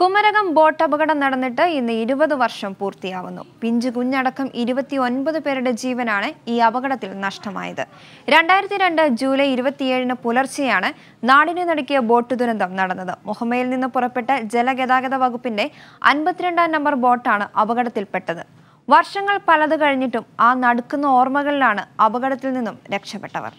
Kumarakom boat അപകടം നടന്നിട്ട് ഇന്ന് ഇരുപത് വർഷം പൂർത്തിയാവുന്നു പിഞ്ചു കുഞ്ഞടക്കം ഇരുപത്തി ഒൻപത് പേരുടെ ജീവനാണ് ഈ അപകടത്തിൽ നഷ്ടമായത് രണ്ടായിരത്തി രണ്ട് ജൂലൈ ഇരുപത്തിയേഴിന് പുലർച്ചെയാണ് നാടിനെ നടക്കിയ ബോട്ട് ദുരന്തം നടന്നത് മുഹമ്മയിൽ നിന്ന് പുറപ്പെട്ട ജലഗതാഗത വകുപ്പിന്റെ അൻപത്തിരണ്ടാം നമ്പർ ബോട്ടാണ് അപകടത്തിൽപ്പെട്ടത് വർഷങ്ങൾ പലത് കഴിഞ്ഞിട്ടും ആ നടുക്കുന്ന ഓർമ്മകളിലാണ് അപകടത്തിൽ നിന്നും രക്ഷപ്പെട്ടവർ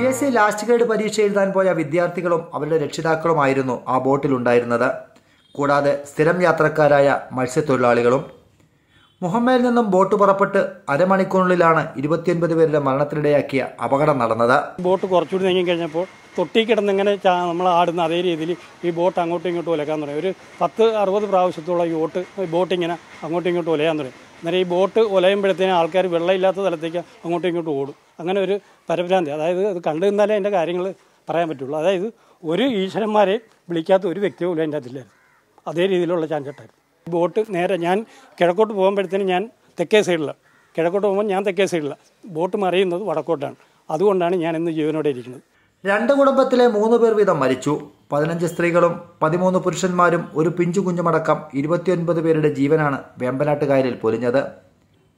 P S C last grade പരീക്ഷ എഴുതാൻ പോയ വിദ്യാർത്ഥികളും അവരുടെ രക്ഷിതാക്കളുമായിരുന്നു ആ ബോട്ടിലുണ്ടായിരുന്നത് കൂടാതെ സ്ഥിരം യാത്രക്കാരായ മത്സ്യത്തൊഴിലാളികളും മുഹമ്മയിൽ നിന്നും ബോട്ട് പുറപ്പെട്ട് അരമണിക്കൂറിനുള്ളിലാണ് ഇരുപത്തിയൊൻപത് പേരുടെ മരണത്തിനിടയാക്കിയ അപകടം നടന്നത് ബോട്ട് കുറച്ചുകൂടി നീങ്ങി കഴിഞ്ഞപ്പോൾ തൊട്ടി കിടന്നിങ്ങനെ നമ്മൾ ആടുന്ന അതേ രീതിയിൽ ഈ ബോട്ട് അങ്ങോട്ടും ഇങ്ങോട്ടും ഒലക്കാൻ തുടങ്ങി ഒരു പത്ത് അറുപത് പ്രാവശ്യത്തോളം ഈ ബോട്ട് ബോട്ട് ഇങ്ങനെ അങ്ങോട്ടും ഇങ്ങോട്ടും ഒലയാൻ തുടങ്ങി അന്നേരം ഈ ബോട്ട് ഒലയുമ്പോഴത്തേന് ആൾക്കാർ വെള്ളമില്ലാത്ത തലത്തേക്ക് അങ്ങോട്ടും ഇങ്ങോട്ടും ഓടും അങ്ങനെ ഒരു പരഭ്രാന്തി അതായത് അത് കണ്ടു നിന്നാലേ എൻ്റെ കാര്യങ്ങൾ പറയാൻ പറ്റുള്ളൂ അതായത് ഒരു ഈശ്വരന്മാരെ വിളിക്കാത്ത ഒരു വ്യക്തി പോലും എൻ്റെ അതില്ലായിരുന്നു അതേ രീതിയിലുള്ള ചാഞ്ചട്ടായിരുന്നു ബോട്ട് നേരെ ഞാൻ കിഴക്കോട്ട് പോകുമ്പോഴത്തേനും ഞാൻ തെക്കേ സൈഡിലാണ് കിഴക്കോട്ട് പോകുമ്പോൾ ഞാൻ തെക്കേ സൈഡിലാണ് ബോട്ട് മറിയുന്നത് വടക്കോട്ടാണ് അതുകൊണ്ടാണ് ഞാൻ ഇന്ന് ജീവനോടെ ഇരിക്കുന്നത് രണ്ട് കുടുംബത്തിലെ മൂന്ന് പേർ വീതം മരിച്ചു പതിനഞ്ച് സ്ത്രീകളും പതിമൂന്ന് പുരുഷന്മാരും ഒരു പിഞ്ചു കുഞ്ഞുമടക്കം ഇരുപത്തിയൊൻപത് പേരുടെ ജീവനാണ് വേമ്പനാട്ടുകാരിൽ പൊലിഞ്ഞത്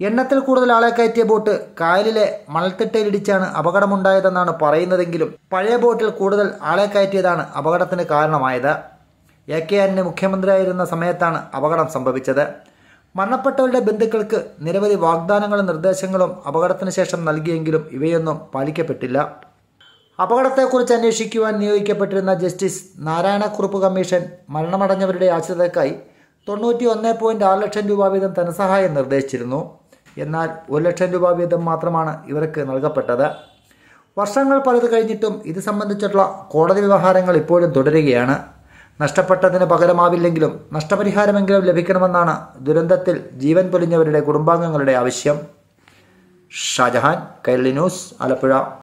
എണ്ണത്തിൽ കൂടുതൽ ആളെ കയറ്റിയ ബോട്ട് കായലിലെ മണൽത്തിട്ടയിലിടിച്ചാണ് അപകടമുണ്ടായതെന്നാണ് പറയുന്നതെങ്കിലും പഴയ ബോട്ടിൽ കൂടുതൽ ആളെ കയറ്റിയതാണ് അപകടത്തിന് കാരണമായത് എ കെ ആന്റണി മുഖ്യമന്ത്രിയായിരുന്ന സമയത്താണ് അപകടം സംഭവിച്ചത് മരണപ്പെട്ടവരുടെ ബന്ധുക്കൾക്ക് നിരവധി വാഗ്ദാനങ്ങളും നിർദ്ദേശങ്ങളും അപകടത്തിന് ശേഷം നൽകിയെങ്കിലും ഇവയൊന്നും പാലിക്കപ്പെട്ടില്ല അപകടത്തെക്കുറിച്ച് അന്വേഷിക്കുവാൻ നിയോഗിക്കപ്പെട്ടിരുന്ന ജസ്റ്റിസ് നാരായണക്കുറുപ്പ് കമ്മീഷൻ മരണമടഞ്ഞവരുടെ ആശ്രിതക്കായി തൊണ്ണൂറ്റി ഒന്ന് പോയിൻറ്റ് ആറ് ലക്ഷം രൂപ വീതം ധനസഹായം നിർദ്ദേശിച്ചിരുന്നു എന്നാൽ ഒരു ലക്ഷം രൂപ വീതം മാത്രമാണ് ഇവർക്ക് നൽകപ്പെട്ടത് വർഷങ്ങൾ പലത് കഴിഞ്ഞിട്ടും ഇത് സംബന്ധിച്ചിട്ടുള്ള കോടതി വ്യവഹാരങ്ങൾ ഇപ്പോഴും തുടരുകയാണ് നഷ്ടപ്പെട്ടതിന് പകരമാവില്ലെങ്കിലും നഷ്ടപരിഹാരമെങ്കിലും ലഭിക്കണമെന്നാണ് ദുരന്തത്തിൽ ജീവൻ പൊലിഞ്ഞവരുടെ കുടുംബാംഗങ്ങളുടെ ആവശ്യം ഷാജഹാൻ കൈരളി ന്യൂസ് ആലപ്പുഴ